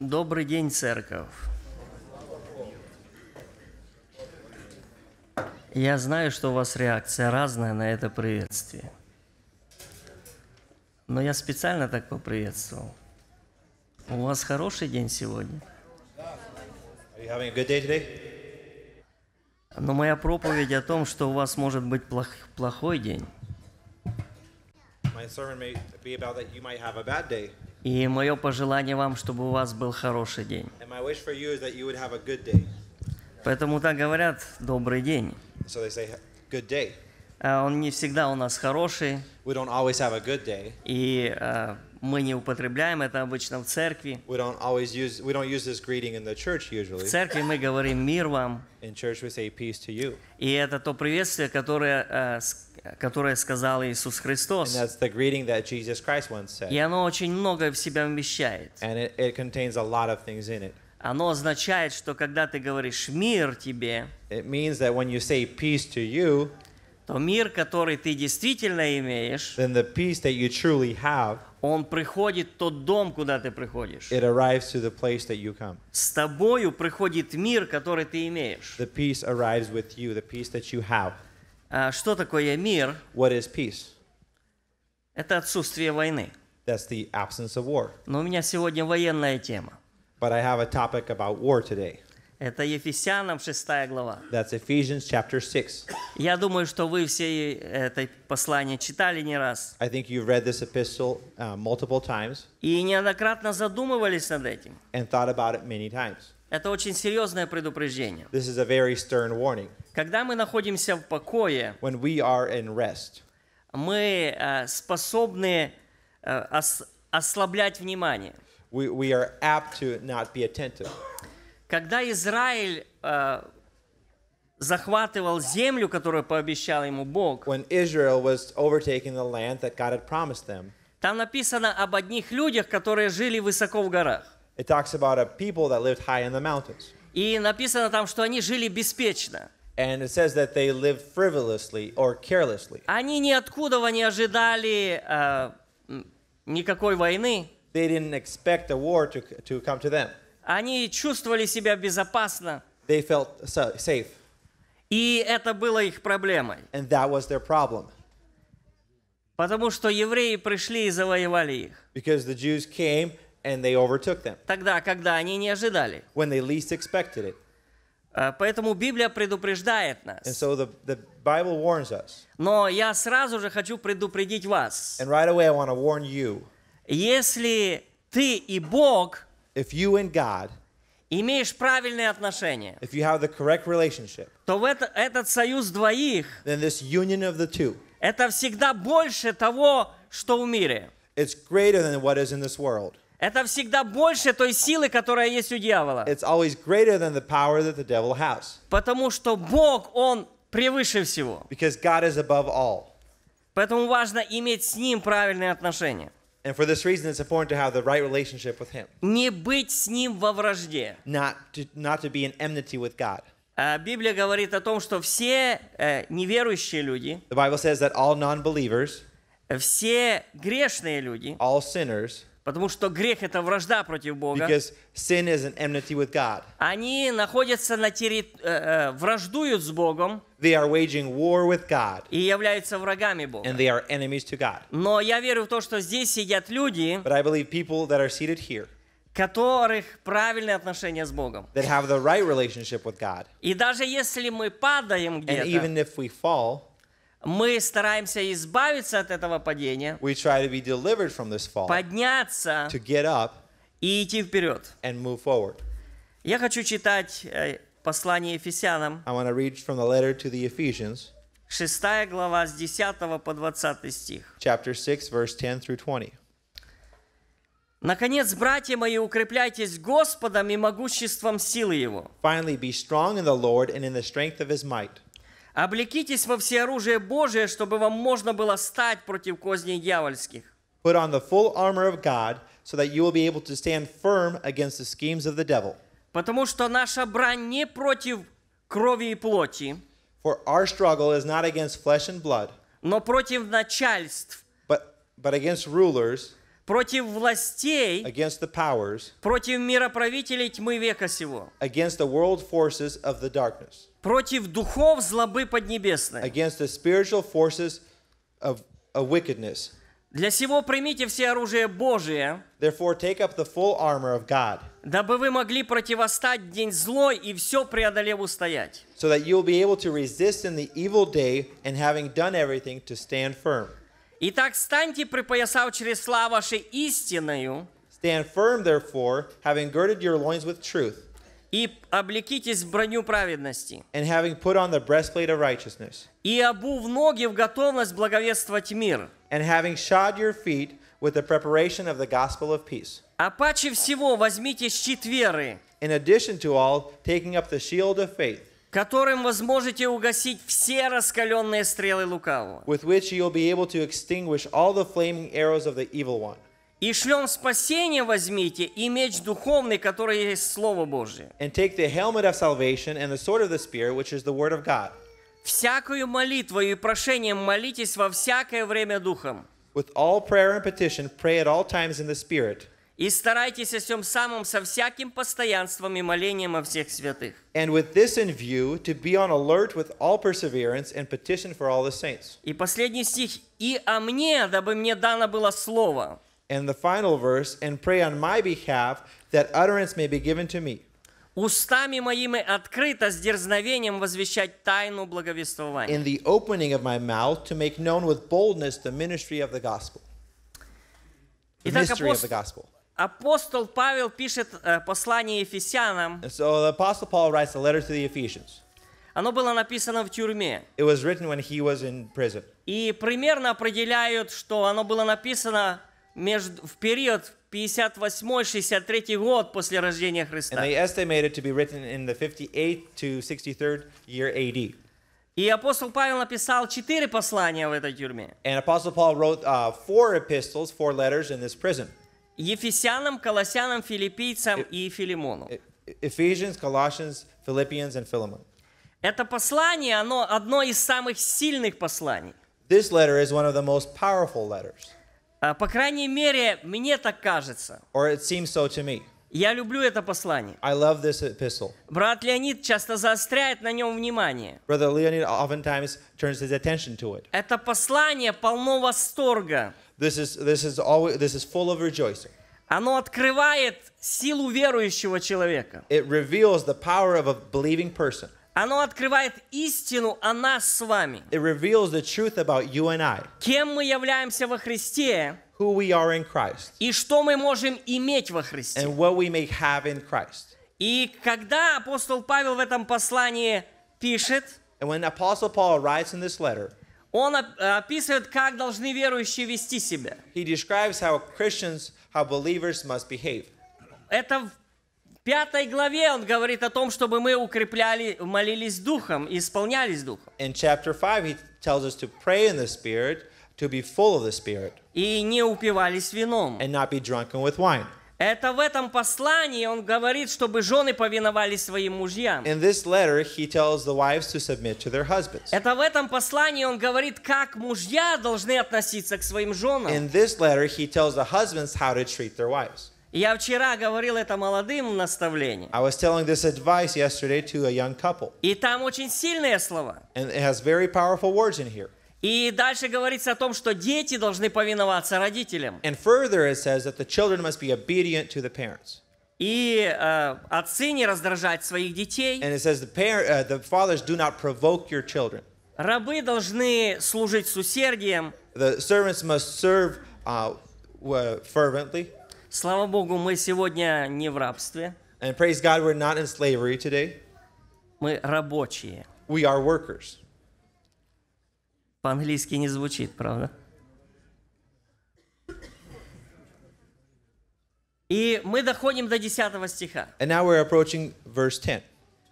Добрый день, церковь. Я знаю, что у вас реакция разная на это приветствие. Но я специально так поприветствовал. У вас хороший день сегодня? Но моя проповедь о том, что у вас может быть плох, плохой день. И мое пожелание вам, чтобы у вас был хороший день. Поэтому так говорят «добрый день». So they say, Good day. Uh, он не всегда у нас хороший. We don't always have a good day. И uh, мы не употребляем это обычно в церкви. We don't always use we don't use this greeting in the church usually. В церкви мы говорим мир вам. In church we say peace to you. И это то приветствие, которое которое сказал Иисус Христос. And that's the greeting that Jesus Christ once said. И оно очень многое в себя вмещает. And it, it contains a lot of things in it. Оно означает, что когда ты говоришь мир тебе, it means that when you say peace to you, то мир, который ты действительно имеешь, then the peace that you truly have, он приходит в тот дом, куда ты приходишь. It arrives to the place that you come. С тобою приходит мир, который ты имеешь. The peace arrives with you, the peace that you have. А что такое мир? What is peace? Это отсутствие войны. That's the absence of war. Но у меня сегодня военная тема. But I have a topic about war today. Это Ефесянам 6 глава. That's Ephesians chapter 6. Я думаю, что вы все это послание читали не раз. I think you've read this epistle uh, multiple times. И неоднократно задумывались над этим. And thought about it many times. Это очень серьезное предупреждение. This is a very stern warning. Когда мы находимся в покое, When we are in rest, мы uh, способны uh, ос ослаблять внимание. We, we are apt to not be attentive когда Израиль э, захватывал землю, которую пообещал ему Бог, when Israel was overtaking the land that God had promised them, там написано об одних людях, которые жили высоко в горах. It talks about a people that lived high in the mountains. И написано там, что они жили беспечно. And it says that they lived frivolously or carelessly. Они ниоткуда не ожидали э, никакой войны. They didn't expect a war to, to come to them. Они чувствовали себя безопасно. They felt safe. И это было их проблемой. And that was their problem. Потому что евреи пришли и завоевали их. Because the Jews came and they overtook them. Тогда, когда они не ожидали. When they least expected it. А, поэтому Библия предупреждает нас. And so the, the Bible warns us. Но я сразу же хочу предупредить вас. And right away I warn you. Если ты и Бог – if you and God, имеешь правильные отношения, if you have the correct relationship, то в это, этот союз двоих, then this union of the two, это всегда больше того, что в мире. It's greater than what is in this world. Это всегда больше той силы, которая есть у дьявола. It's always greater than the power that the devil has. Потому что Бог, Он превыше всего. Because God is above all. Поэтому важно иметь с Ним правильные отношения. And for this reason, it's important to have the right relationship with Him. Не быть с Ним во вражде. Not to, not to be in enmity with God. Библия говорит о том, что все э, неверующие люди, the Bible says that all non-believers, все грешные люди, all sinners, Потому что грех это вражда против Бога. Because sin is an enmity with God. Они находятся на терри... Э, э, враждуют с Богом. They are waging war with God. И являются врагами Бога. And they are enemies to God. Но я верю в то, что здесь сидят люди. But I believe people that are seated here которых правильные отношения с Богом. That have the right relationship with God. И даже если мы падаем где-то, мы стараемся избавиться от этого падения. We try to be delivered from this fall. Подняться. To get up. И идти вперед. And move forward. Я хочу читать послание Ефесянам. I want to read from the letter to the Ephesians. 6 глава с 10 по 20 стих. Chapter 6, verse 10 through 20. Наконец, братья мои, укрепляйтесь Господом и могуществом силы Его. Finally, be strong in the Lord and in the strength of His might. Облекитесь во все оружие Божие, чтобы вам можно было стать против козней дьявольских. Put on the full armor of God, so that you will be able to stand firm against the schemes of the devil. Потому что наша брань не против крови и плоти. For our struggle is not against flesh and blood. Но против начальств. But, but against rulers. Против властей. Against the powers. Против мироправителей тьмы века сего. Against the world forces of the darkness против духов злобы поднебесной. Against the spiritual forces of, of wickedness. Для сего примите все оружие Божие. Therefore take up the full armor of God. Дабы вы могли противостать день злой и все преодолев устоять. So that you will be able to resist in the evil day and having done everything to stand firm. Итак, станьте, припоясав через слава вашей истиною. Stand firm, therefore, having girded your loins with truth. И облекитесь в броню праведности. And having put on the breastplate of righteousness. И обув ноги в готовность благовествовать мир. And having shod your feet with the preparation of the gospel of peace. А паче всего возьмите щит веры. In addition to all, taking up the shield of faith. которым вы сможете угасить все раскаленные стрелы лукавого. With which you'll be able to extinguish all the flaming arrows of the evil one. И шлем спасения возьмите, и меч духовный, который есть Слово Божие. And Всякую молитву и прошением молитесь во всякое время Духом. With all prayer and petition, pray at all times in the Spirit. И старайтесь о всем самом со всяким постоянством и молением о всех святых. And with this in view, to be on alert with all perseverance and petition for all the saints. И последний стих. «И о мне, дабы мне дано было слово». and the final verse, and pray on my behalf that utterance may be given to me. Устами моими открыто с дерзновением возвещать тайну благовествования. In the opening of my mouth to make known with boldness the ministry of the gospel. The Итак, of the gospel. Апостол Павел пишет э, послание Ефесянам. So the apostle Paul writes a letter to the Ephesians. Оно было написано в тюрьме. It was written when he was in prison. И примерно определяют, что оно было написано между, в период 58-63 год после рождения Христа. And they estimate it to be written in the 58th to 63rd year AD. И апостол Павел написал четыре послания в этой тюрьме. And Apostle Paul wrote uh, four epistles, four letters in this prison. Ефесянам, Колоссянам, Филиппийцам и Филимону. Ephesians, Colossians, Philippians and Philemon. Это послание, оно одно из самых сильных посланий. This letter is one of the most powerful letters. По крайней мере, мне так кажется. Or it seems so to me. Я люблю это послание. I love this epistle. Брат Леонид часто заостряет на нем внимание. Brother Leonid oftentimes turns his attention to it. Это послание полно восторга. This is, this is, always, this is full of rejoicing. Оно открывает силу верующего человека. It reveals the power of a believing person. Оно открывает истину о нас с вами. It reveals the truth about you and I. Кем мы являемся во Христе. Who we are in Christ. И что мы можем иметь во Христе. And what we may have in Christ. И когда апостол Павел в этом послании пишет, And when Apostle Paul writes in this letter, он описывает, как должны верующие вести себя. He describes how Christians, how believers must behave. Это пятой главе он говорит о том, чтобы мы укрепляли, молились Духом и исполнялись Духом. In chapter 5 he tells us to pray in the Spirit, to be full of the Spirit. И не упивались вином. And not be drunken with wine. Это в этом послании он говорит, чтобы жены повиновались своим мужьям. In this letter, he tells the wives to submit to their husbands. Это в этом послании он говорит, как мужья должны относиться к своим женам. In this letter, he tells the husbands how to treat their wives. Я вчера говорил это молодым наставлением. I was telling this advice yesterday to a young couple. И там очень сильные слова. And it has very powerful words in here. И дальше говорится о том, что дети должны повиноваться родителям. And further it says that the children must be obedient to the parents. И э, отцы не раздражать своих детей. And it says the, parent, uh, the fathers do not provoke your children. Рабы должны служить с усердием. The servants must serve uh, fervently. Слава Богу, мы сегодня не в рабстве. And praise God, we're not in slavery today. Мы рабочие. We are workers. По-английски не звучит, правда? И мы доходим до 10 стиха. And now we're approaching verse 10.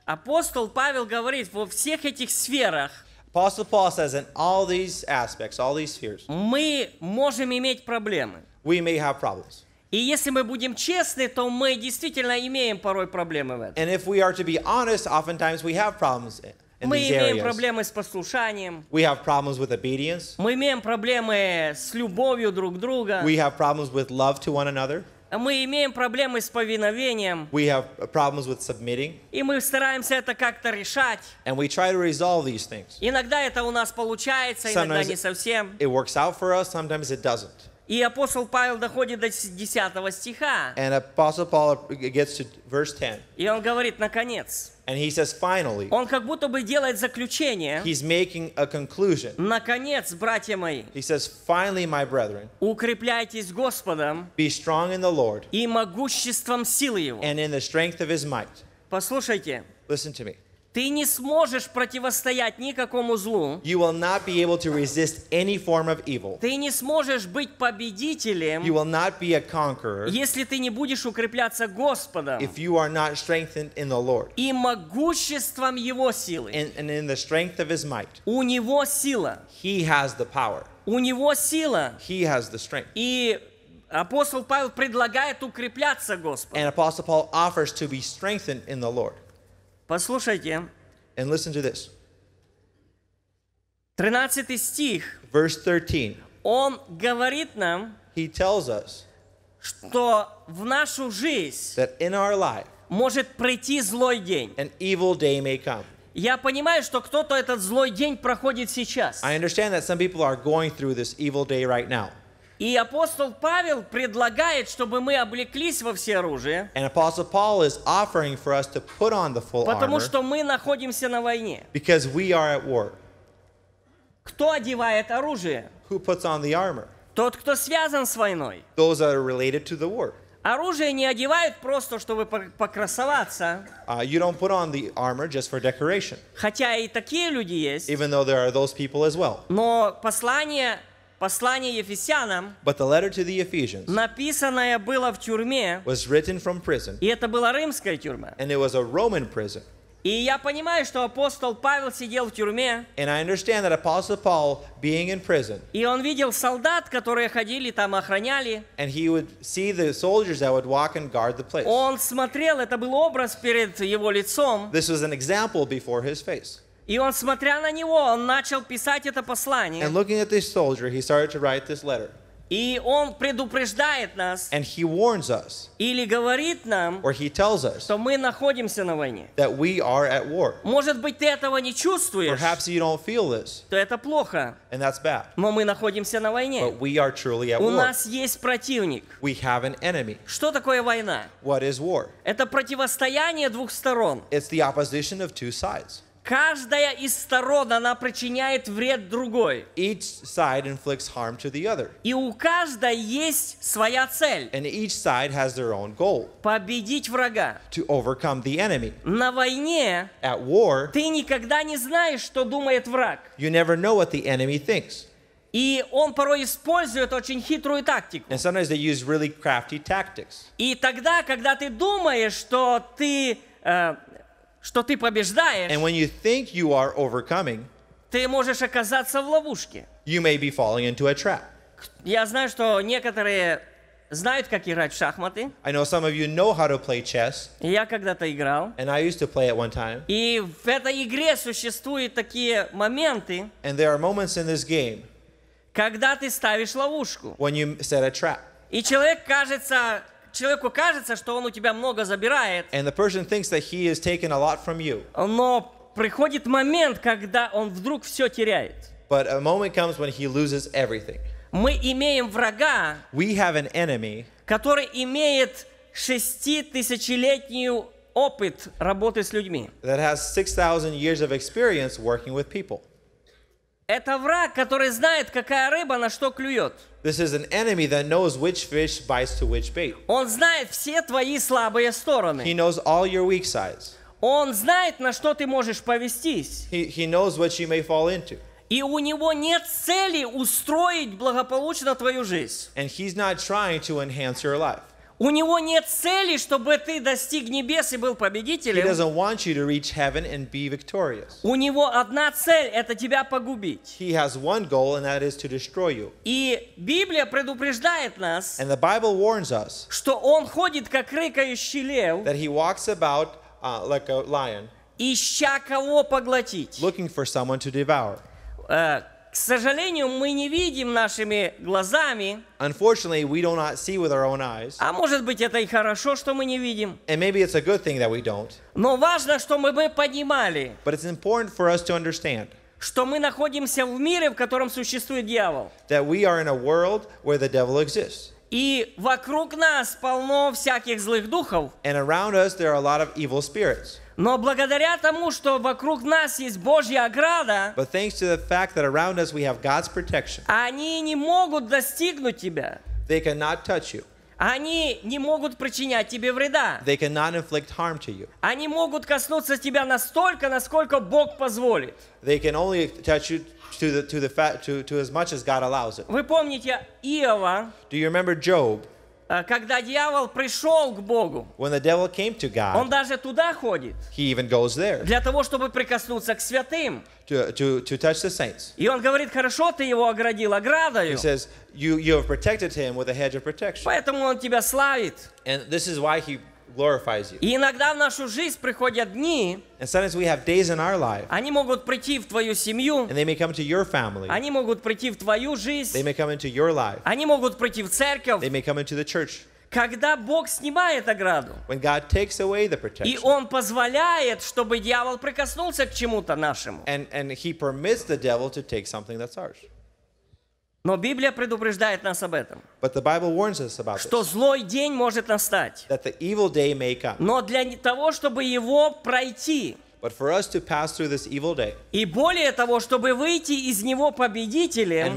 Апостол Павел говорит, во всех этих сферах Apostle Paul says in all these aspects, all these spheres, мы можем иметь проблемы. We may have problems. И если мы будем честны, то мы действительно имеем порой проблемы в этом. And if we are to be honest, oftentimes we have problems in мы these имеем areas. проблемы с послушанием. We have problems with obedience. Мы имеем проблемы с любовью друг друга. We have problems with love to one another. Мы имеем проблемы с повиновением. We have problems with submitting. И мы стараемся это как-то решать. And we try to resolve these things. Иногда это у нас получается, sometimes иногда не совсем. It works out for us, sometimes it doesn't. И апостол Павел доходит до 10 стиха. And Apostle Paul gets to verse 10. И он говорит, наконец. And he says, finally. Он как будто бы делает заключение. He's making a conclusion. Наконец, братья мои. He says, finally, my brethren. Укрепляйтесь Господом. Be strong in the Lord. И могуществом силы Его. And in the strength of His might. Послушайте. Listen to me. Ты не сможешь противостоять никакому злу. You will not be able to resist any form of evil. Ты не сможешь быть победителем. You will not be a conqueror. Если ты не будешь укрепляться Господом. If you are not strengthened in the Lord. И могуществом Его силы. And, and in the strength of His might. У него сила. He has the power. У него сила. He has the strength. И апостол Павел предлагает укрепляться Господом. And apostle Paul offers to be strengthened in the Lord. Послушайте. And listen to this. 13 стих. Verse 13. Он говорит нам, He tells us, что в нашу жизнь that in our life, может прийти злой день. An evil day may come. Я понимаю, что кто-то этот злой день проходит сейчас. I understand that some people are going through this evil day right now. И апостол Павел предлагает, чтобы мы облеклись во все оружие. And Apostle Paul is offering for us to put on the full потому armor. Потому что мы находимся на войне. Because we are at war. Кто одевает оружие? Who puts on the armor? Тот, кто связан с войной. Those that are related to the war. Оружие не одевают просто, чтобы покрасоваться. Uh, you don't put on the armor just for decoration. Хотя и такие люди есть. Even though there are those people as well. Но послание Послание Ефесянам But the letter to the Ephesians написанное было в тюрьме, was written from prison, и это была римская тюрьма. And it was a Roman prison. И я понимаю, что апостол Павел сидел в тюрьме. And I understand that Apostle Paul being in prison. И он видел солдат, которые ходили там, охраняли. And he would see the soldiers that would walk and guard the place. Он смотрел, это был образ перед его лицом. This was an example before his face. И он, смотря на него, он начал писать это послание. And looking at this soldier, he started to write this letter. И он предупреждает нас. And he warns us. Или говорит нам, or he tells us, что мы находимся на войне. That we are at war. Может быть, ты этого не чувствуешь. Perhaps you don't feel this. То это плохо. And that's bad. Но мы находимся на войне. But we are truly at У war. нас есть противник. We have an enemy. Что такое война? What is war? Это противостояние двух сторон. It's the opposition of two sides. Каждая из сторон, она причиняет вред другой. Each side inflicts harm to the other. И у каждой есть своя цель. And each side has their own goal. Победить врага. To overcome the enemy. На войне At war, ты никогда не знаешь, что думает враг. You never know what the enemy thinks. И он порой использует очень хитрую тактику. And sometimes they use really crafty tactics. И тогда, когда ты думаешь, что ты э, что ты побеждаешь, and when you think you are overcoming, ты можешь оказаться в ловушке. You may be falling into a trap. Я знаю, что некоторые знают, как играть в шахматы. I know some of you know how to play chess. Я когда-то играл. And I used to play at one time. И в этой игре существуют такие моменты. And there are moments in this game. Когда ты ставишь ловушку. When you set a trap. И человек кажется человеку кажется, что он у тебя много забирает. And the person thinks that he has taken a lot from you. Но приходит момент, когда он вдруг все теряет. But a moment comes when he loses everything. Мы имеем врага, We have an enemy, который имеет шеститысячелетнюю опыт работы с людьми. That has 6,000 years of experience working with people. Это враг, который знает, какая рыба на что клюет. This is an enemy that knows which fish bites to which bait. Он знает все твои слабые стороны. He knows all your weak sides. Он знает, на что ты можешь повестись. He, he knows what you may fall into. И у него нет цели устроить благополучно твою жизнь. And he's not trying to enhance your life. У него нет цели, чтобы ты достиг небес и был победителем. He doesn't want you to reach heaven and be victorious. У него одна цель – это тебя погубить. He has one goal, and that is to destroy you. И Библия предупреждает нас, and the Bible warns us, что он ходит как рыкающий лев, that he walks about uh, like a lion, ища кого поглотить. Looking for someone to devour. Uh, к сожалению, мы не видим нашими глазами. Unfortunately, we do not see with our own eyes. А может быть, это и хорошо, что мы не видим. And maybe it's a good thing that we don't. Но важно, что мы бы понимали. But it's important for us to understand. Что мы находимся в мире, в котором существует дьявол. That we are in a world where the devil exists. И вокруг нас полно всяких злых духов. And us there are a lot of evil Но благодаря тому, что вокруг нас есть Божья ограда, But to the fact that us we have God's они не могут достигнуть тебя. They touch you. Они не могут причинять тебе вреда. They harm to you. Они могут коснуться тебя настолько, насколько Бог позволит. They can only touch you to the to the to to as much as God allows it. Вы помните Иова? Do you remember Job? Э, когда дьявол пришел к Богу, When the devil came to God, он даже туда ходит, he even goes there, для того, чтобы прикоснуться к святым. To, to, to touch the saints. И он говорит, хорошо ты его оградил оградою. He says, you, you have protected him with a hedge of protection. Поэтому он тебя славит. And this is why he glorifies you. И иногда в нашу жизнь приходят дни, and sometimes we have days in our life, они могут прийти в твою семью, and they may come to your family, они могут прийти в твою жизнь, they may come into your life, они могут прийти в церковь, they may come into the church. Когда Бог снимает ограду, When God takes away the protection, и Он позволяет, чтобы дьявол прикоснулся к чему-то нашему, and, and he permits the devil to take something that's ours. Но Библия предупреждает нас об этом. But the Bible warns us about что злой день может настать. That the evil day may come. Но для того, чтобы его пройти, But for us to pass through this evil day. И более того, чтобы выйти из него победителем.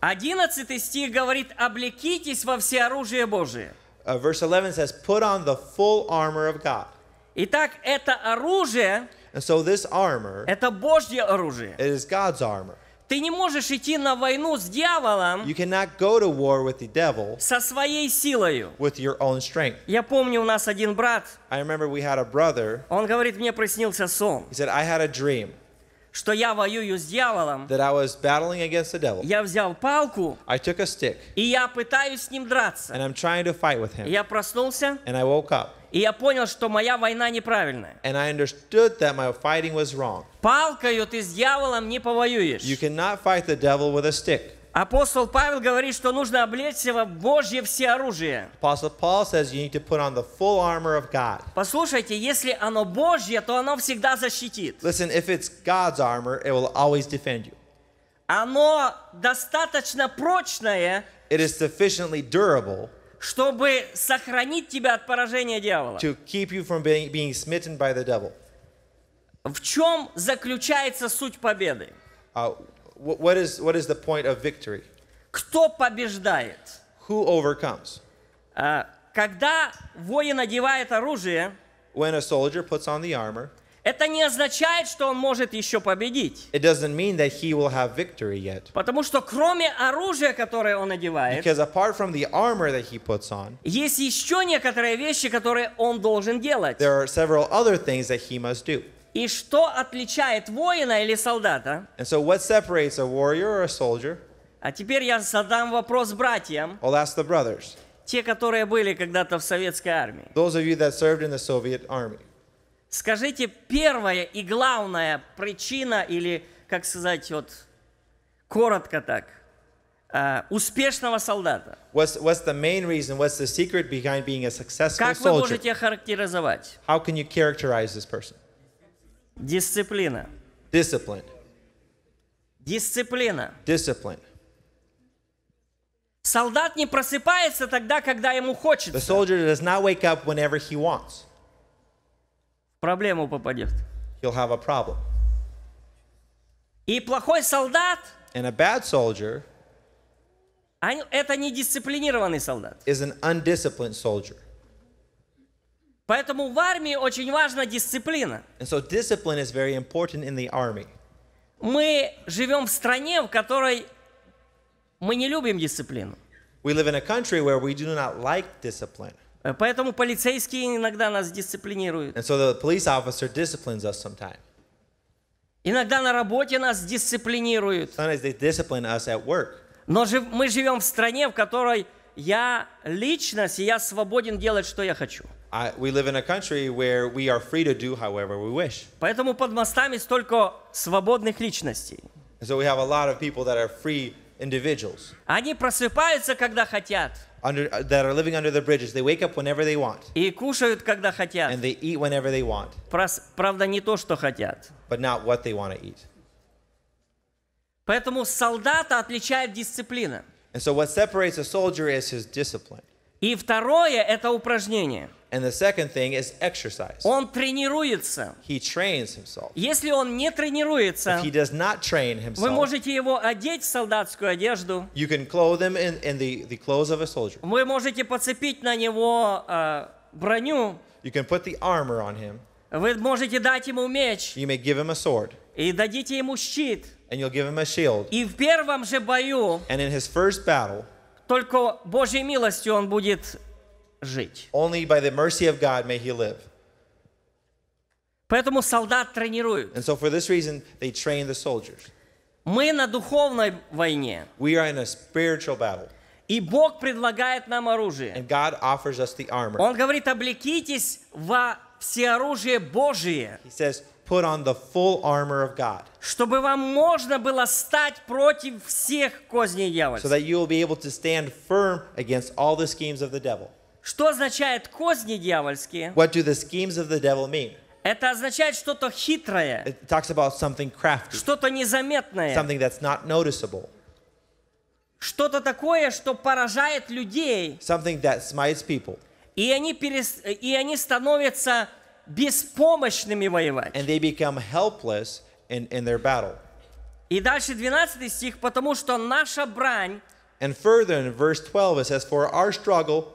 одиннадцатый стих говорит, облекитесь во всеоружие Божие. Uh, verse 11 says, put on the full armor of God. Итак, это оружие And so this armor, это Божье оружие. It is God's armor. Ты не можешь идти на войну с дьяволом you cannot go to war with the devil со своей силою. With your own strength. Я помню, у нас один брат. I remember we had a brother, он говорит, мне приснился сон. He said, I had a dream что я воюю с дьяволом. That I was battling against the devil. Я взял палку. I took a stick. И я пытаюсь с ним драться. And I'm trying to fight with him. Я проснулся. And I woke up. И я понял, что моя война неправильная. And I understood that my fighting was wrong. Палкою ты с дьяволом не повоюешь. You cannot fight the devil with a stick. Апостол Павел говорит, что нужно облечься в Божье всеоружие. Apostle Paul says you need to put on the full armor of God. Послушайте, если оно Божье, то оно всегда защитит. Listen, if it's God's armor, it will always defend you. Оно достаточно прочное. It is sufficiently durable чтобы сохранить тебя от поражения дьявола. To keep you from being, being smitten by the devil. В чем заключается суть победы? Uh, what is what is the point of victory? Кто побеждает? Who overcomes? Uh, когда воин одевает оружие, when a soldier puts on the armor, это не означает, что он может еще победить. It doesn't mean that he will have victory yet. Потому что кроме оружия, которое он одевает, Because apart from the armor that he puts on, есть еще некоторые вещи, которые он должен делать. There are several other things that he must do. И что отличает воина или солдата? And so what separates a warrior or a soldier? А теперь я задам вопрос братьям. I'll ask the brothers. Те, которые были когда-то в советской армии. Those of you that served in the Soviet army. Скажите, первая и главная причина или, как сказать, вот коротко так, э, успешного солдата. What's, what's the main reason? What's the secret behind being a successful как soldier? Как вы можете характеризовать? How can you characterize this person? Дисциплина. Discipline. Дисциплина. Discipline. Солдат не просыпается тогда, когда ему хочется. The soldier does not wake up whenever he wants проблему попадет. He'll have a problem. И плохой солдат And a bad soldier это недисциплинированный солдат. Is an undisciplined soldier. Поэтому в армии очень важна дисциплина. And so discipline is very important in the army. Мы живем в стране, в которой мы не любим дисциплину. We live in a country where we do not like discipline. Э, поэтому полицейские иногда нас дисциплинируют. And so the police officer disciplines us sometimes. Иногда на работе нас дисциплинируют. Sometimes they discipline us at work. Но жив, мы живем в стране, в которой я личность, и я свободен делать, что я хочу. А, поэтому под мостами столько свободных личностей. And so we have a lot of people that are free individuals. Они просыпаются, когда хотят under, that are living under the bridges. They wake up whenever they want. И кушают, когда хотят. And they eat whenever they want. Прос, правда, не то, что хотят. But not what they want to eat. Поэтому солдата отличает дисциплина. And so what separates a soldier is his discipline. И второе – это упражнение. And the second thing is exercise. Он тренируется. He trains himself. Если он не тренируется, If he does not train himself, вы можете его одеть в солдатскую одежду. You can clothe him in, in the, the clothes of a soldier. Вы можете подцепить на него э, броню. You can put the armor on him. Вы можете дать ему меч. You may give him a sword. И дадите ему щит. And you'll give him a shield. И в первом же бою and in his first battle, только Божьей милостью он будет жить. Only by the mercy of God may he live. Поэтому солдат тренируют. And so for this reason they train the soldiers. Мы на духовной войне. We are in a spiritual battle. И Бог предлагает нам оружие. And God offers us the armor. Он говорит, облекитесь во всеоружие Божие. He says, put on the full armor of God. Чтобы вам можно было стать против всех козней дьявола. So that you will be able to stand firm against all the schemes of the devil. Что означает козни дьявольские? What do the schemes of the devil mean? Это означает что-то хитрое. It talks about something crafty. Что-то незаметное. Something that's not noticeable. Что-то такое, что поражает людей. Something that smites people. И они, перес... и они становятся беспомощными воевать. And they become helpless in, in their battle. И дальше 12 стих, потому что наша брань And further in verse 12 it says, For our struggle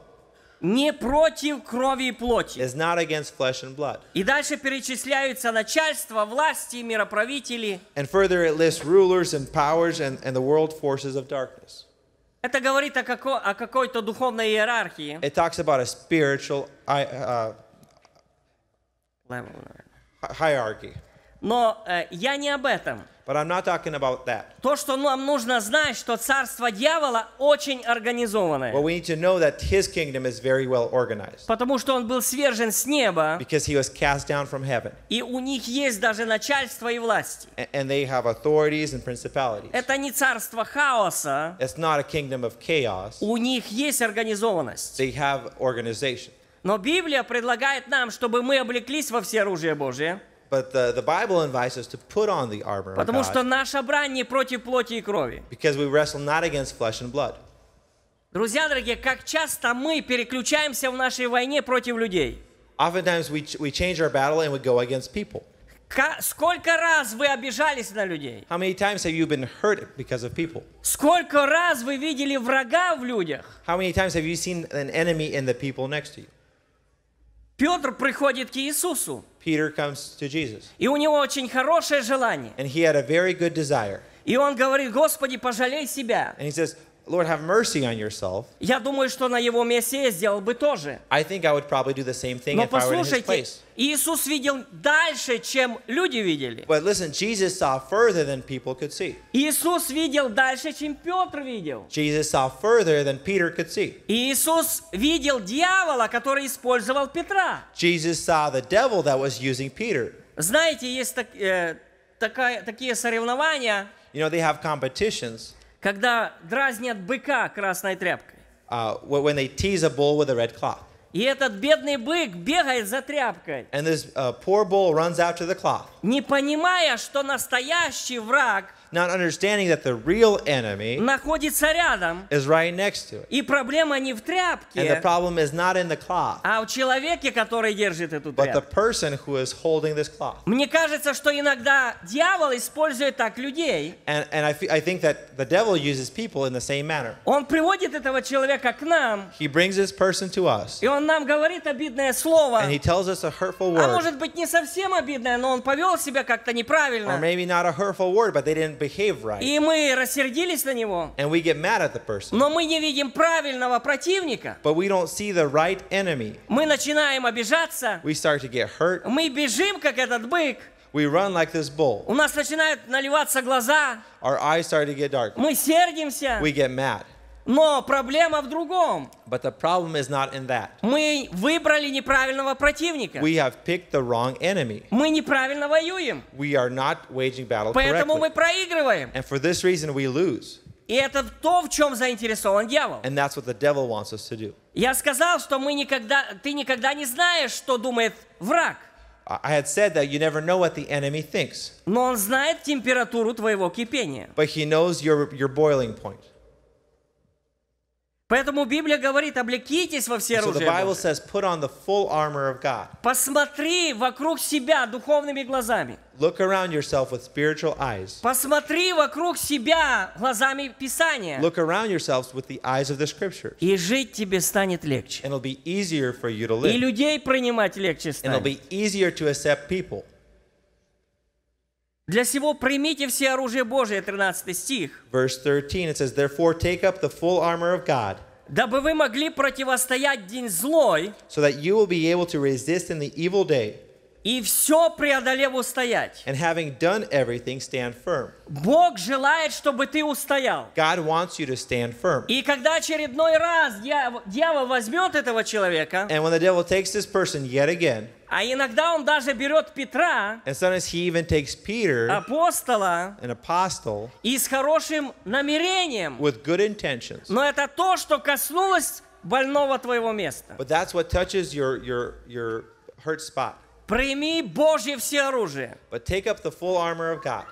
не против крови и плоти. Is not against flesh and blood. И дальше перечисляются начальства, власти, мироправители. And further it lists rulers and powers and, and the world forces of darkness. Это говорит о, како, о какой-то духовной иерархии. It talks about a spiritual uh, level, hierarchy. Но э, я не об этом. But I'm not talking about that. То, что нам нужно знать, что царство дьявола очень организованное. Well, we need to know that his kingdom is very well organized. Потому что он был свержен с неба. Because he was cast down from heaven. И у них есть даже начальство и власти. And they have authorities and principalities. Это не царство хаоса. It's not a kingdom of chaos. У них есть организованность. They have organization. Но Библия предлагает нам, чтобы мы облеклись во все оружие Божие. But the, the Bible invites us to put on the armor Потому что наша брань не против плоти и крови. Because we wrestle not against flesh and blood. Друзья дорогие, как часто мы переключаемся в нашей войне против людей. Oftentimes we, we change our battle and we go against people. Сколько раз вы обижались на людей? How many times have you been hurt because of people? Сколько раз вы видели врага в людях? How many times have you seen an enemy in the people next to you? Петр приходит к Иисусу. Peter comes to Jesus. И у него очень хорошее желание. And he had a very good desire. И он говорит, Господи, пожалей себя. And he says, Lord, have mercy on yourself. Я думаю, что на его месте я сделал бы тоже. I think I would probably do the same thing Но if I were in his place. Иисус видел дальше, чем люди видели. But listen, Jesus saw further than people could see. Иисус видел дальше, чем Петр видел. Jesus saw further than Peter could see. Иисус видел дьявола, который использовал Петра. Jesus saw the devil that was using Peter. Знаете, есть так, э, такая, такие соревнования. You know, they have competitions. Когда дразнят быка красной тряпкой. Uh, when they tease a bull with a red cloth. И этот бедный бык бегает за тряпкой. And this uh, poor bull runs after the cloth. Не понимая, что настоящий враг – not understanding that the real enemy находится рядом. Is right next to it. И проблема не в тряпке, And the problem is not in the cloth, а в человеке, который держит эту but the person who is holding this cloth. Мне кажется, что иногда дьявол использует так людей. And, and I, I think that the devil uses people in the same manner. Он приводит этого человека к нам, He brings this person to us, и он нам говорит обидное слово. and he tells us a hurtful А word, может быть, не совсем обидное, но он повел себя как-то or maybe not a hurtful word, but they didn't behave right. И мы рассердились на него. And we get mad at the person. Но мы не видим правильного противника. But we don't see the right enemy. Мы начинаем обижаться. We start to get hurt. Мы бежим, как этот бык. We run like this bull. У нас начинают наливаться глаза. Our eyes start to get dark. Мы сердимся. We get mad. Но проблема в другом. But the problem is not in that. Мы выбрали неправильного противника. We have picked the wrong enemy. Мы неправильно воюем. We are not waging battle Поэтому correctly. мы проигрываем. And for this reason we lose. И это то, в чем заинтересован дьявол. And that's what the devil wants us to do. Я сказал, что мы никогда, ты никогда не знаешь, что думает враг. I had said that you never know what the enemy thinks. Но он знает температуру твоего кипения. But he knows your, your boiling point. Поэтому Библия говорит, облекитесь во все оружие Посмотри вокруг себя духовными глазами. Look around yourself with spiritual eyes. Посмотри вокруг себя глазами Писания. Look around yourselves with the eyes of the Scriptures. И жить тебе станет легче. And it'll be easier for you to live. И людей принимать легче станет. And it'll be easier to accept people. Для сего примите все оружие Божие, 13 стих. Verse 13, it says, Therefore take up the full armor of God, дабы вы могли противостоять день злой, so that you will be able to resist in the evil day. И все преодолев устоять. And having done everything, stand firm. Бог желает, чтобы ты устоял. God wants you to stand firm. И когда очередной раз дьявол возьмет этого человека, and when the devil takes this person yet again, а иногда он даже берет Петра, and sometimes he even takes Peter, апостола, an apostle, и с хорошим намерением, with good intentions. но это то, что коснулось больного твоего места. But that's what touches your, your, your hurt spot. Прими Божье все оружие. But take up the full armor of God.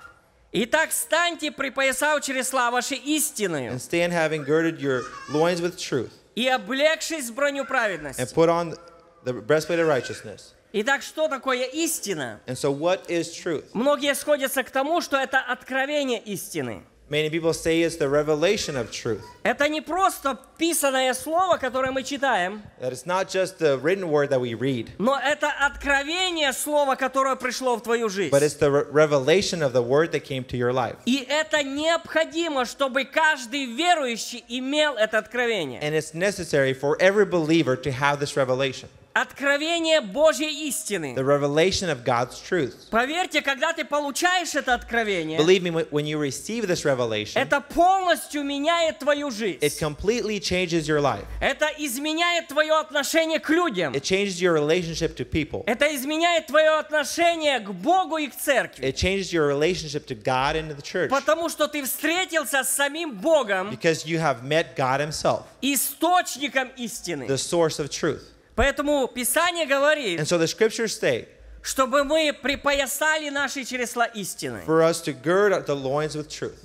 Итак, станьте, припоясав чресла ваши истиною. And stand having girded your loins with truth. И облегшись броню праведности. And put on the breastplate of righteousness. Итак, что такое истина? And so what is truth? Многие сходятся к тому, что это откровение истины. Many people say it's the revelation of truth. Это не просто писанное слово, которое мы читаем. That it's not just the written word that we read. Но это откровение слова, которое пришло в твою жизнь. But it's the revelation of the word that came to your life. И это необходимо, чтобы каждый верующий имел это откровение. And it's necessary for every believer to have this revelation. Откровение Божьей истины. The revelation of God's truth. Поверьте, когда ты получаешь это откровение, Believe me, when you receive this revelation, это полностью меняет твою жизнь. It completely changes your life. Это изменяет твое отношение к людям. It changes your relationship to people. Это изменяет твое отношение к Богу и к церкви. It changes your relationship to God and to the church. Потому что ты встретился с самим Богом. Because you have met God himself. Источником истины. The source of truth. Поэтому Писание говорит, And so the scriptures state, чтобы мы припоясали наши чресла истины. For us to gird the loins with truth.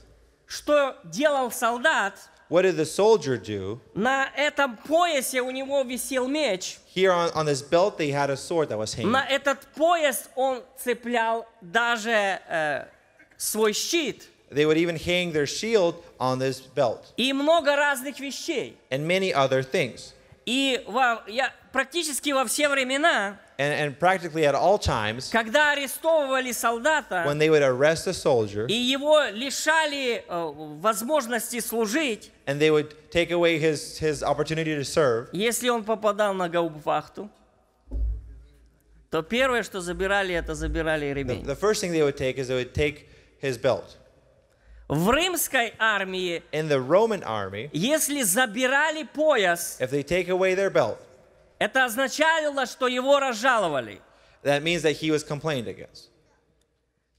Что делал солдат? What did the soldier do? На этом поясе у него висел меч. Here on, on this belt they had a sword that was hanging. На этот пояс он цеплял даже э, свой щит. They would even hang their shield on this belt. И много разных вещей. And many other things. И во, я, практически во все времена, and, and practically at all times, когда арестовывали солдата, when they would arrest a soldier, и его лишали uh, возможности служить, and they would take away his, his opportunity to serve, если он попадал на гаубвахту, то первое, что забирали, это забирали ремень. The, the first thing they would take is they would take his belt в римской армии, in the Roman army, если забирали пояс, if they take away their belt, это означало, что его разжаловали. That means that he was complained against.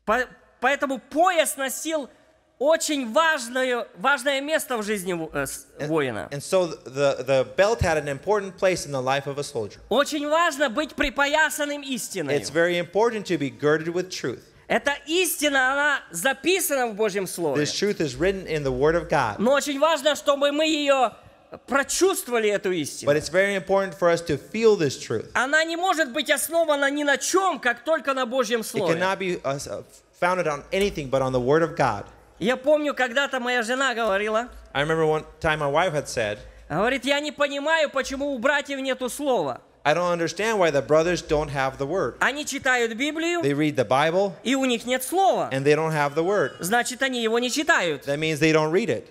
По, поэтому пояс носил очень важное, важное место в жизни воина. And, and so the, the belt had an important place in the life of a soldier. Очень важно быть припоясанным истиной. It's very important to be girded with truth. Эта истина, она записана в Божьем Слове. This truth is written in the Word of God. Но очень важно, чтобы мы ее прочувствовали эту истину. But it's very important for us to feel this truth. Она не может быть основана ни на чем, как только на Божьем Слове. It cannot be uh, uh, founded on anything but on the Word of God. Я помню, когда-то моя жена говорила. I remember one time my wife had said. Говорит, я не понимаю, почему у братьев нету слова. I don't understand why the brothers don't have the word. Они читают Библию. They read the Bible. И у них нет слова. And they don't have the word. Значит, они его не читают. That means they don't read it.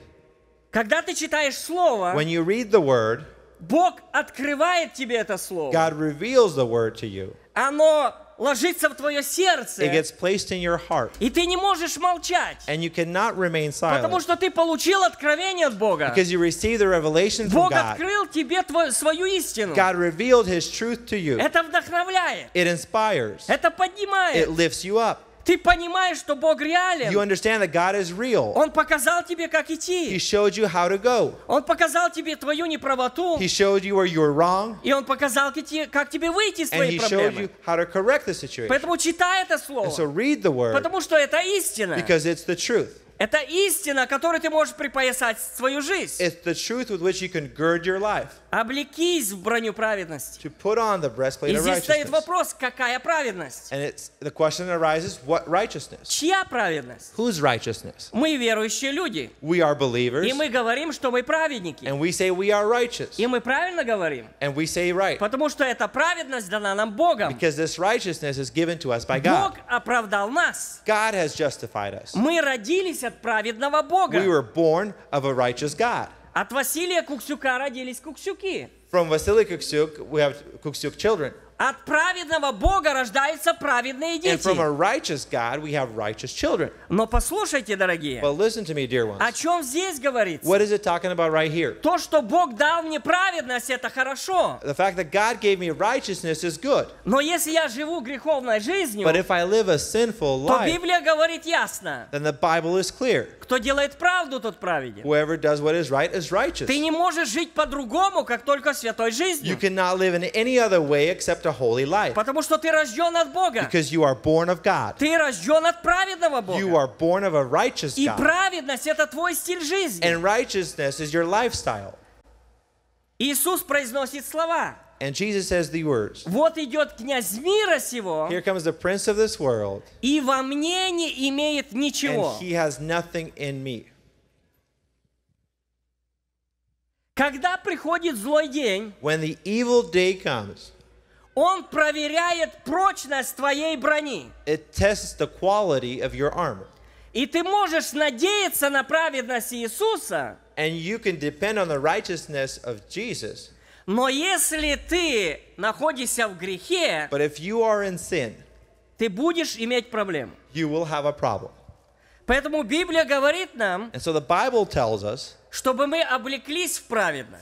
Когда ты читаешь слово, when you read the word, Бог открывает тебе это слово. God reveals the word to you. Оно ложится в твое сердце. It gets placed in your heart. И ты не можешь молчать. And you cannot remain silent. Потому что ты получил откровение от Бога. Because you received the revelation Бог from God. Бог открыл тебе твою, свою истину. God revealed His truth to you. Это вдохновляет. It inspires. Это поднимает. It lifts you up. Ты понимаешь, что Бог реален. You understand that God is real. Он показал тебе, как идти. He showed you how to go. Он показал тебе твою неправоту. He showed you where you were wrong. И он показал тебе, как тебе выйти из твоей проблемы. And he showed you how to correct the situation. Поэтому читай это слово. And so read the word. Потому что это истина. Because it's the truth. Это истина, которой ты можешь припоясать свою жизнь. It's the truth with which you can gird your life. Облекись в броню праведности. To put on the breastplate И здесь стоит вопрос, какая праведность? And it's, the question arises, what righteousness? Чья праведность? Whose righteousness? Мы верующие люди. We are believers. И мы говорим, что мы праведники. And we say we are righteous. И мы правильно говорим. And we say right. Потому что эта праведность дана нам Богом. Because this righteousness is given to us by God. Бог оправдал нас. God has justified us. Мы родились от праведного Бога. We were born of a righteous God. От Василия Куксюка родились Куксюки. From Vasily Kuksuk, we have Kuksuk children. От праведного Бога рождаются праведные дети. And from a righteous God we have righteous children. Но послушайте, дорогие. But listen to me, dear ones. О чем здесь говорится? What is it talking about right here? То, что Бог дал мне праведность, это хорошо. The fact that God gave me righteousness is good. Но если я живу греховной жизнью, But if I live a sinful life, то Библия говорит ясно. Then the Bible is clear. Кто делает правду, тот праведен. Whoever does what is right is righteous. Ты не можешь жить по-другому, как только святой жизнью. You cannot live in any other way except a holy life. Потому что ты рожден от Бога. Because you are born of God. Ты рожден от праведного Бога. You are born of a righteous God. И праведность это твой стиль жизни. And righteousness is your lifestyle. Иисус произносит слова. And Jesus says the words. Вот идет князь мира сего. Here comes the prince of this world. И во мне не имеет ничего. And he has nothing in me. Когда приходит злой день, When the evil day comes, он проверяет прочность твоей брони. It tests the quality of your armor. И ты можешь надеяться на праведность Иисуса. And you can depend on the righteousness of Jesus. Но если ты находишься в грехе, But if you are in sin, ты будешь иметь проблему. You will have a problem. Поэтому Библия говорит нам, so us, чтобы мы облеклись в праведность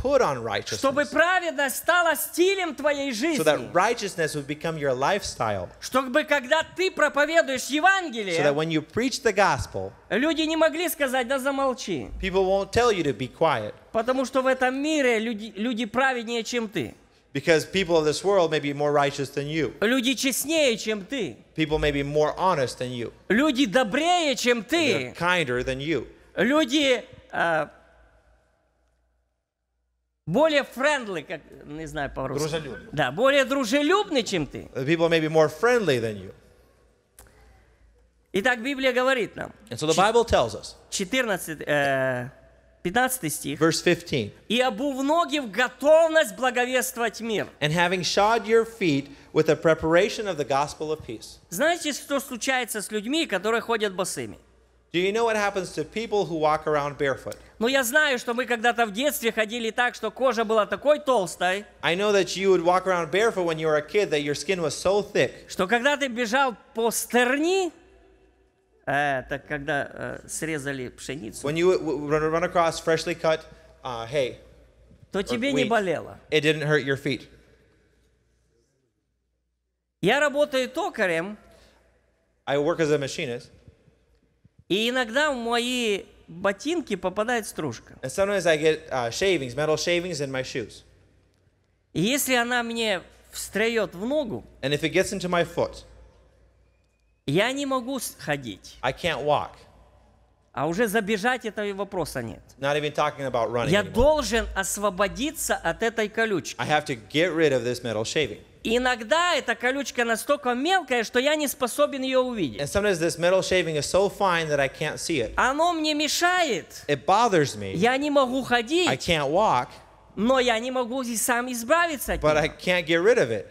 put on Чтобы righteousness, праведность стала стилем твоей so that жизни. righteousness would become your lifestyle, Чтобы когда ты проповедуешь so that Евангелие, when you preach the gospel, люди не могли сказать, да замолчи. people won't tell you to be quiet Потому что в этом мире люди, люди праведнее, чем ты. because people of this world may be more righteous than you. Люди честнее, чем ты. People may be more honest than you. Люди добрее, чем They're ты. kinder than you. Люди э, более friendly, как, не знаю по-русски. Дружелюбный. Да, более дружелюбный, чем ты. People may be more friendly than you. Итак, Библия говорит нам. And so the Bible tells us. 14, э, 15 стих. Verse 15. И обув ноги в готовность благовествовать мир. And having shod your feet with the preparation of the gospel of peace. Знаете, что случается с людьми, которые ходят босыми? Do you know what happens to people who walk around barefoot? Ну я знаю, что мы когда-то в детстве ходили так, что кожа была такой толстой. I know that you would walk around barefoot when you were a kid that your skin was so thick. Что когда ты бежал по стерни, э, когда э, срезали пшеницу. When you run across freshly cut uh, hay. То тебе не болело. It didn't hurt your feet. Я работаю токарем. I work as a machinist. И иногда в мои ботинки попадает стружка. And sometimes I get uh, shavings, metal shavings in my shoes. И если она мне встряет в ногу, and if it gets into my foot, я не могу ходить. I can't walk. А уже забежать этого вопроса нет. Not even talking about running Я anymore. должен освободиться от этой колючки. I have to get rid of this metal shaving иногда эта колючка настолько мелкая, что я не способен ее увидеть. so Оно мне мешает. It me. Я не могу ходить. I can't walk. Но я не могу и сам избавиться от But него. I can't get rid of it.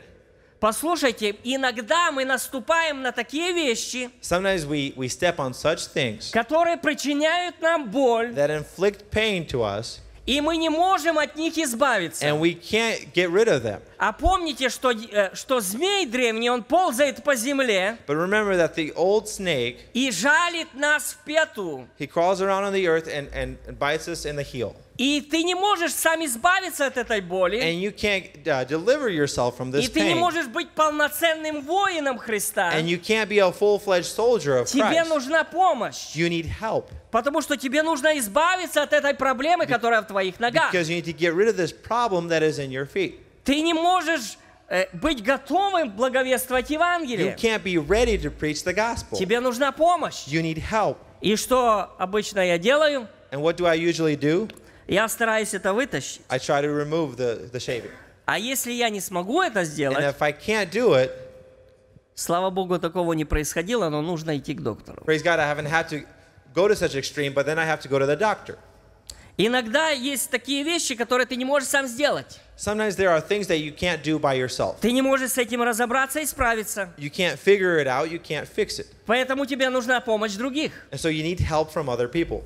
Послушайте, иногда мы наступаем на такие вещи, we, we step on such things, которые причиняют нам боль, that inflict pain to us, и мы не можем от них избавиться. And we can't get rid of them. А помните, что, что змей древний, он ползает по земле But remember that the old snake, и жалит нас в пету. He crawls around on the earth and, and bites us in the heel. И ты не можешь сам избавиться от этой боли. And you can't, uh, deliver yourself from this и ты не можешь быть полноценным воином Христа. And you can't be a full-fledged soldier of Тебе Christ. нужна помощь. You need help. Потому что тебе нужно избавиться от этой проблемы, которая в твоих ногах. Ты не можешь э, быть готовым благовествовать Евангелие. Тебе нужна помощь. You need help. И что обычно я делаю? And what do I usually do? Я стараюсь это вытащить. I try to remove the, the shaving. А если я не смогу это сделать, And if I can't do it, слава Богу, такого не происходило, но нужно идти к доктору. Praise God, I haven't had to go to such extreme, but then I have to go to the doctor. Иногда есть такие вещи, которые ты не можешь сам сделать. Sometimes there are things that you can't do by yourself. Ты не можешь с этим разобраться и справиться. You can't figure it out, you can't fix it. Поэтому тебе нужна помощь других. And so you need help from other people.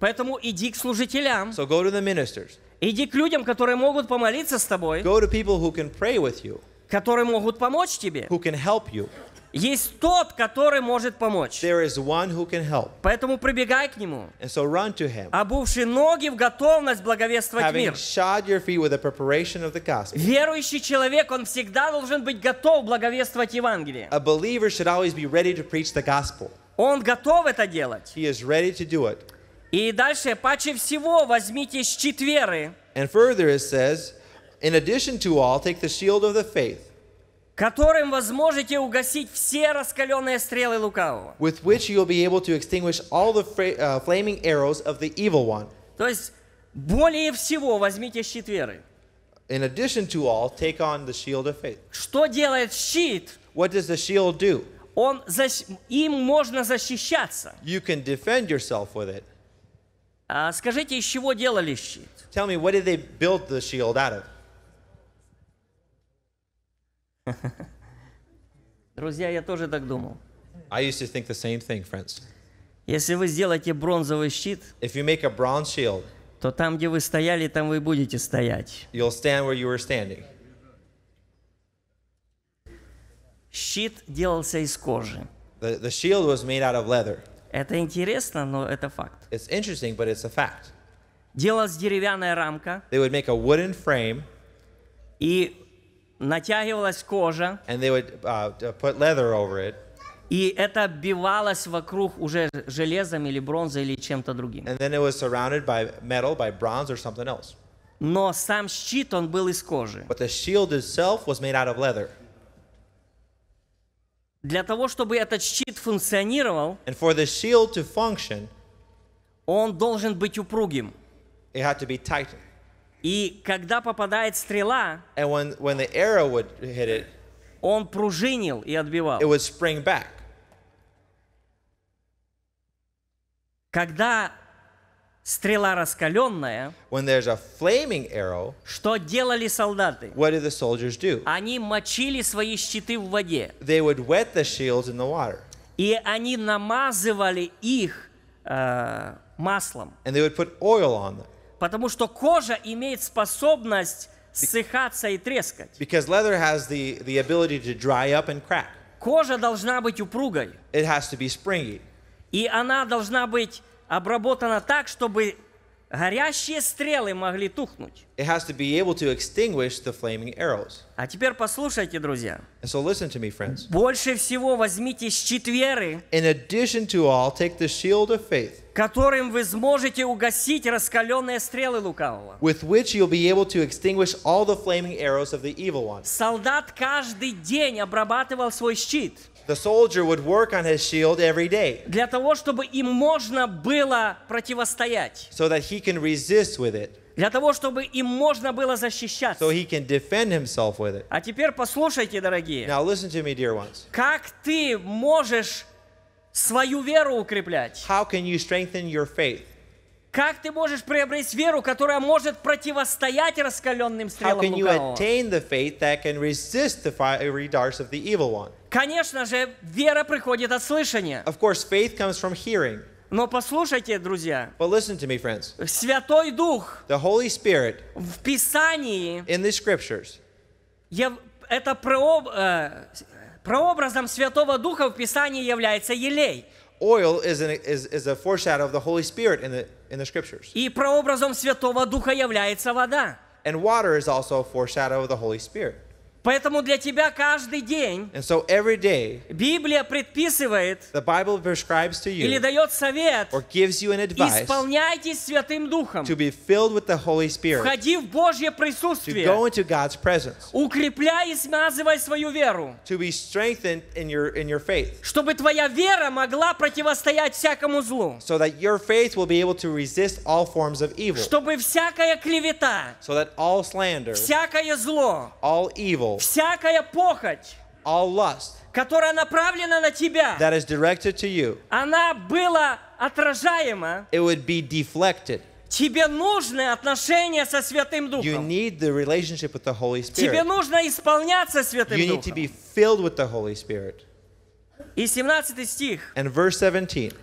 Поэтому иди к служителям. So go to the ministers. Иди к людям, которые могут помолиться с тобой. Go to people who can pray with you. Которые могут помочь тебе. Who can help you. Есть тот, который может помочь. Поэтому прибегай к нему. And so Обувши ноги в готовность благовествовать Having мир. gospel. Верующий человек, он всегда должен быть готов благовествовать Евангелие. Он готов это делать. И дальше, паче всего, возьмите с четверы. And further it says, in addition to all, take the shield of the faith которым вы сможете угасить все раскаленные стрелы лукавого. With which you'll be able to extinguish all the uh, flaming arrows of the evil one. То есть более всего возьмите щит веры. In addition to all, take on the shield of faith. Что делает щит? What does the shield do? Он защ... им можно защищаться. You can defend yourself with it. А скажите, из чего делали щит? Tell me, what did they build the shield out of? Друзья, я тоже так думал. I used to think the same thing, friends. Если вы сделаете бронзовый щит, if you make a bronze shield, то там, где вы стояли, там вы будете стоять. You'll stand where you were standing. Щит делался из кожи. The, the shield was made out of leather. Это интересно, но это факт. It's interesting, but it's a fact. Делалась деревянная рамка. They would make a wooden frame. И натягивалась кожа. And they would uh, put leather over it. И это оббивалось вокруг уже железом или бронзой или чем-то другим. And then it was surrounded by metal, by bronze or something else. Но сам щит он был из кожи. But the shield itself was made out of leather. Для того, чтобы этот щит функционировал, And for the shield to function, он должен быть упругим. It had to be tightened. И когда попадает стрела, and when, when the arrow would hit it, он пружинил и отбивал. It would spring back. Когда стрела раскаленная, when there's a flaming arrow, что делали солдаты? What did the soldiers do? Они мочили свои щиты в воде. They would wet the shields in the water. И они намазывали их э, маслом. And they would put oil on them. Потому что кожа имеет способность сыхаться и трескать. Because leather has the, the ability to dry up and crack. Кожа должна быть упругой. It has to be springy. И она должна быть обработана так, чтобы Горящие стрелы могли тухнуть. It has to be able to extinguish the flaming arrows. А теперь послушайте, друзья. And so listen to me, friends. Больше всего возьмите щит веры. In addition to all, take the shield of faith. Которым вы сможете угасить раскаленные стрелы лукавого. With which you'll be able to extinguish all the flaming arrows of the evil one. Солдат каждый день обрабатывал свой щит. The soldier would work on his shield every day. Для того, чтобы им можно было противостоять. So that he can resist with it. Для того, чтобы им можно было защищаться. So he can defend himself with it. А теперь послушайте, дорогие. Now listen to me, dear ones. Как ты можешь свою веру укреплять? How can you strengthen your faith? Как ты можешь приобрести веру, которая может противостоять раскаленным стрелам лукавого? Конечно же, вера приходит от слышания. Of course, faith comes from hearing. Но послушайте, друзья. But listen to me, friends. Святой Дух the Holy Spirit, в Писании in the scriptures, я, это э, прообразом Святого Духа в Писании является елей. Oil is, an, is, is a foreshadow of the Holy Spirit in the, in the scriptures. И прообразом Святого Духа является вода. And water is also a foreshadow of the Holy Spirit. Поэтому для тебя каждый день And so every day, Библия предписывает the Bible prescribes to you, или дает совет or gives you an advice, исполняйтесь Святым Духом. To be filled with the Holy Spirit, входи в Божье присутствие. To go into God's presence, укрепляй и смазывай свою веру. To be strengthened in your, in your faith, чтобы твоя вера могла противостоять всякому злу. So that your faith will be able to resist all forms of evil, чтобы всякая клевета, so that all slander, всякое зло, all evil, evil, всякая похоть, all lust, которая направлена на тебя, that is directed to you, она была отражаема, it would be deflected. Тебе нужны отношения со Святым Духом. You need the relationship with the Holy Spirit. Тебе нужно исполняться Святым you Духом. Need to be filled with the Holy Spirit. И 17 стих. And verse 17.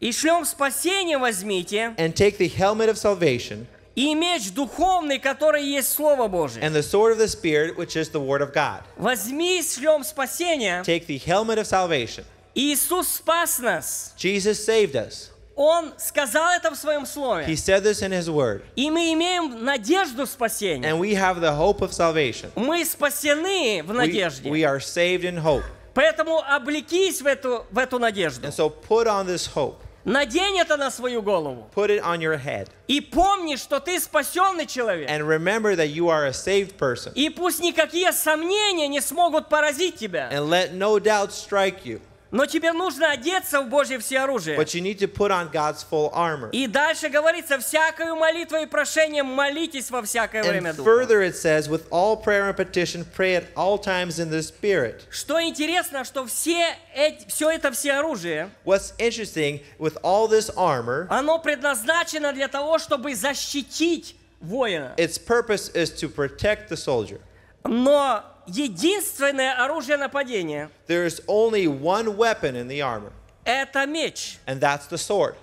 И шлем спасения возьмите. And take the helmet of salvation. И меч духовный, который есть Слово Божие. And the sword of the Spirit, which is the word of God. Возьми шлем спасения. Take the helmet of salvation. Иисус спас нас. Jesus saved us. Он сказал это в своем слове. He said this in his word. И мы имеем надежду спасения. And we have the hope of salvation. Мы спасены в надежде. We, we are saved in hope. Поэтому облекись в эту, в эту надежду. And so put on this hope. Надень это на свою голову. Put it on your head. И помни, что ты спасенный человек. And remember that you are a saved person. И пусть никакие сомнения не смогут поразить тебя. And let no doubt strike you. Но тебе нужно одеться в Божье всеоружие. But you need to put on God's full armor. И дальше говорится, всякою молитвой и прошением молитесь во всякое and время Духа. further it says, with all prayer and petition, pray at all times in the Spirit. Что интересно, что все, эти, все это все оружие. What's interesting, with all this armor, оно предназначено для того, чтобы защитить воина. Its purpose is to protect the soldier. Но единственное оружие нападения. There is only one weapon in the armor. Это меч. And that's the sword.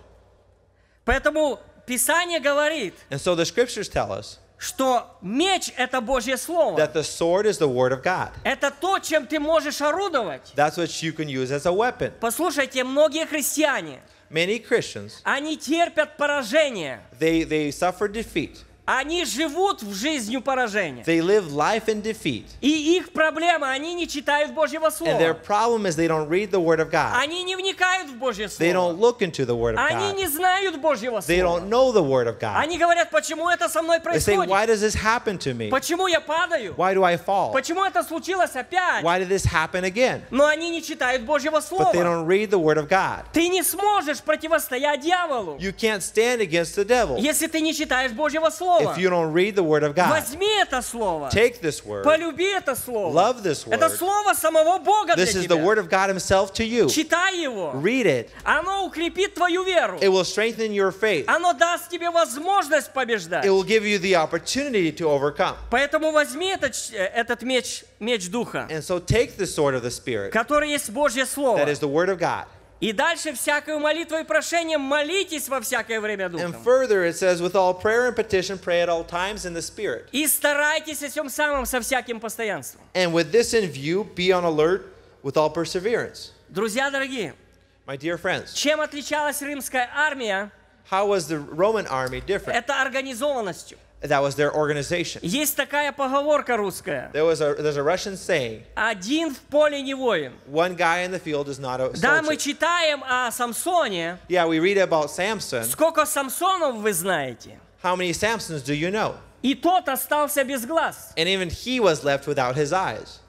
Поэтому Писание говорит, And so the scriptures tell us, что меч – это Божье Слово. That the sword is the word of God. Это то, чем ты можешь орудовать. That's what you can use as a weapon. Послушайте, многие христиане, Many Christians, они терпят поражение. They, they suffer defeat. Они живут в жизнью поражения. They live life in defeat. И их проблема, они не читают Божьего Слова. And their problem is they don't read the Word of God. Они не вникают в Божье Слово. They don't look into the Word of God. Они не знают Божьего Слова. They don't know the Word of God. Они говорят, почему это со мной происходит? They say, why does this happen to me? Почему я падаю? Why do I fall? Почему это случилось опять? Why did this happen again? Но они не читают Божьего Слова. But they don't read the Word of God. Ты не сможешь противостоять дьяволу. You can't stand against the devil. Если ты не читаешь Божьего Слова. If you don't read the word of God, Take this word. Love this word. this is The word of God himself to you. Read it. It will strengthen your faith. It will give you the opportunity to overcome. Поэтому возьми этот, э, этот меч, меч Духа, And so take the sword of the Spirit, который есть Божье Слово. That is the word of God. И дальше всякую молитву и прошение молитесь во всякое время духом. And further it says with all prayer and petition pray at all times in the spirit. И старайтесь о всем самом со всяким постоянством. And with this in view be on alert with all perseverance. Друзья дорогие, My dear friends, чем отличалась римская армия? How was the Roman army different? Это организованностью. That was their organization. Есть такая поговорка русская. There was a, there's a Russian saying. Один в поле не воин. One guy in the field is not a soldier. Да, мы читаем о Самсоне. Yeah, we read about Samson. Сколько Самсонов вы знаете? How many Samsons do you know? И тот остался без глаз. And even he was left without his eyes.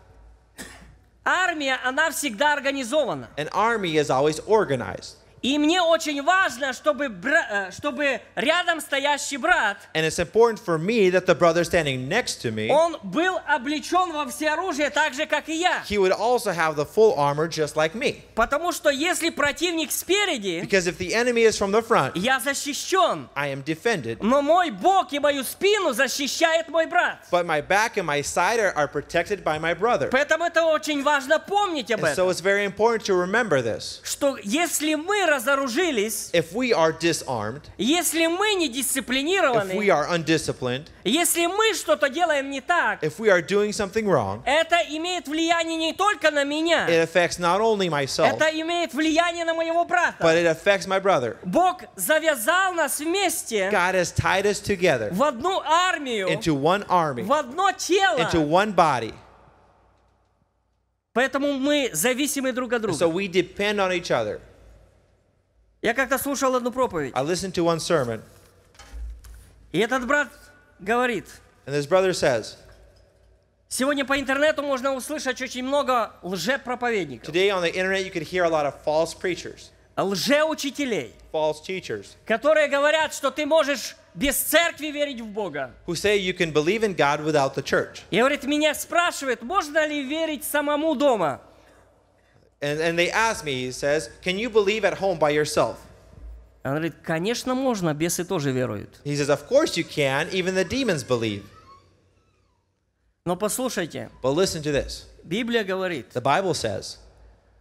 Армия, она всегда организована. An army is always organized. И мне очень важно, чтобы, бра- чтобы рядом стоящий брат And it's important for me that the brother standing next to me он был облечен во все оружие так же, как и я. he would also have the full armor just like me. Потому что если противник спереди, Because if the enemy is from the front, я защищен. I am defended. Но мой бок и мою спину защищает мой брат. But my back and my side are, are protected by my brother. Поэтому это очень важно помнить об And so этом. it's very important to remember this. Что если мы разоружились, if we are disarmed, если мы не дисциплинированы, if we are undisciplined, если мы что-то делаем не так, if we are doing something wrong, это имеет влияние не только на меня, it affects not only myself, это имеет влияние на моего брата. But it affects my brother. Бог завязал нас вместе God has tied us together, в одну армию, into one army, в одно тело, into one body. Поэтому мы зависимы друг от друга. So we depend on each other. Я как-то слушал одну проповедь. I listened to one sermon. И этот брат говорит. And this brother says. Сегодня по интернету можно услышать очень много лжепроповедников. Today on the internet you could hear a lot of false preachers. Лжеучителей. False teachers. Которые говорят, что ты можешь без церкви верить в Бога. Who say you can believe in God without the church. И говорит, меня спрашивают, можно ли верить самому дома? And, and they asked me, he says, can you believe at home by yourself? Он говорит, конечно, можно, бесы тоже веруют. He says, of course you can, even the demons believe. Но послушайте. But listen to this. Библия говорит, the Bible says,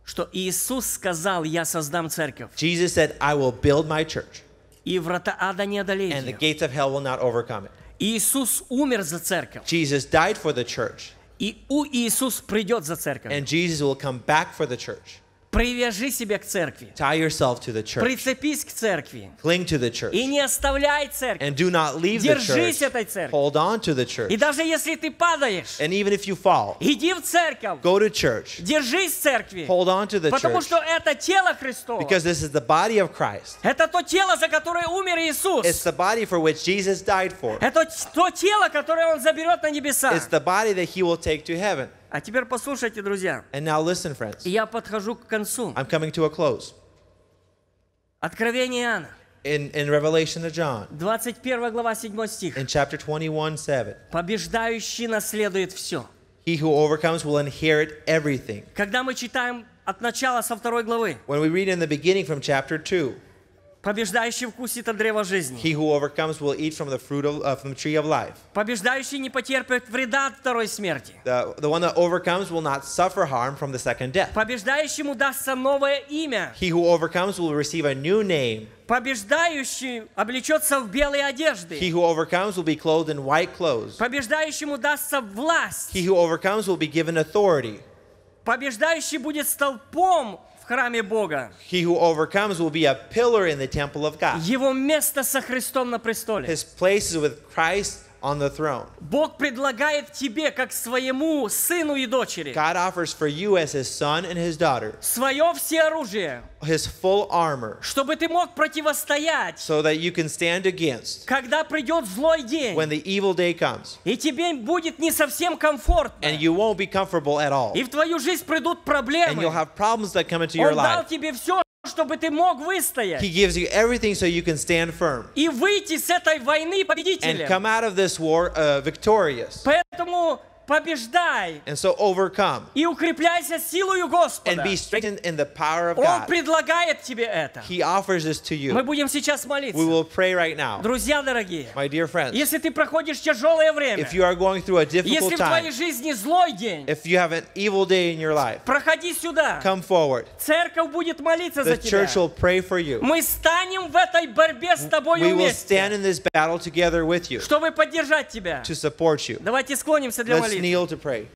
что Иисус сказал, я создам церковь. Jesus said, I will build my church. И врата ада не одолеют And the gates of hell will not overcome it. Иисус умер за церковь. Jesus died for the church. И у Иисус придет за церковь. And Jesus will come back for the church. Привяжи себя к церкви. Tie yourself to the church. Прицепись к церкви. Cling to the church. И не оставляй церкви. And do not leave Держись the church. этой церкви. Hold on to the church. И даже если ты падаешь, And even if you fall, иди в церковь. Go to church. Держись церкви. Hold on to the потому church. что это тело Христово. Because this is the body of Christ. Это то тело, за которое умер Иисус. It's the body for which Jesus died for. Это то тело, которое Он заберет на небеса. It's the body that He will take to heaven. А теперь послушайте, друзья. And now listen, friends. Я подхожу к концу. I'm coming to a close. Откровение Иоанна. In, in Revelation of John, 21 глава, 7 стих. In chapter 21, 7. Побеждающий наследует все. He who overcomes will inherit everything. Когда мы читаем от начала со второй главы. When we read in the beginning from chapter 2. Побеждающий вкусит от древа жизни. He who overcomes will eat from the fruit of uh, from the tree of life. Побеждающий не потерпит вреда от второй смерти. The, the one that overcomes will not suffer harm from the second death. Побеждающему дастся новое имя. He who overcomes will receive a new name. Побеждающий облечется в белые одежды. He who overcomes will be clothed in white clothes. Побеждающему дастся власть. He who overcomes will be given authority. Побеждающий будет столпом храме Бога. He who overcomes will be a pillar in the temple of God. Его место со Христом на престоле. His place is with Christ on the throne. Бог предлагает тебе, как своему сыну и дочери, God offers for you as his son and his daughter свое his full armor, чтобы ты мог противостоять, so that you can stand against, когда придет злой день, when the evil day comes, и тебе будет не совсем комфортно, and you won't be comfortable at all, и в твою жизнь придут проблемы, and you'll have problems that come into your life. Он дал тебе все, чтобы ты мог выстоять. He gives you everything so you can stand firm. И выйти с этой войны победителем. And come out of this war uh, victorious. Поэтому побеждай. And so overcome. И укрепляйся силою Господа. And be strengthened in the power of God. Он предлагает тебе это. He offers this to you. Мы будем сейчас молиться. We will pray right now. Друзья дорогие, My dear friends, если ты проходишь тяжелое время, if you are going through a difficult если в твоей жизни злой день, if you have an evil day in your life, проходи сюда. Come forward. Церковь будет молиться the за тебя. church will pray for you. Мы станем в этой борьбе с тобой We вместе. will stand in this battle together with you. Чтобы поддержать тебя. To support you. Давайте склонимся для молитвы. just kneel to pray.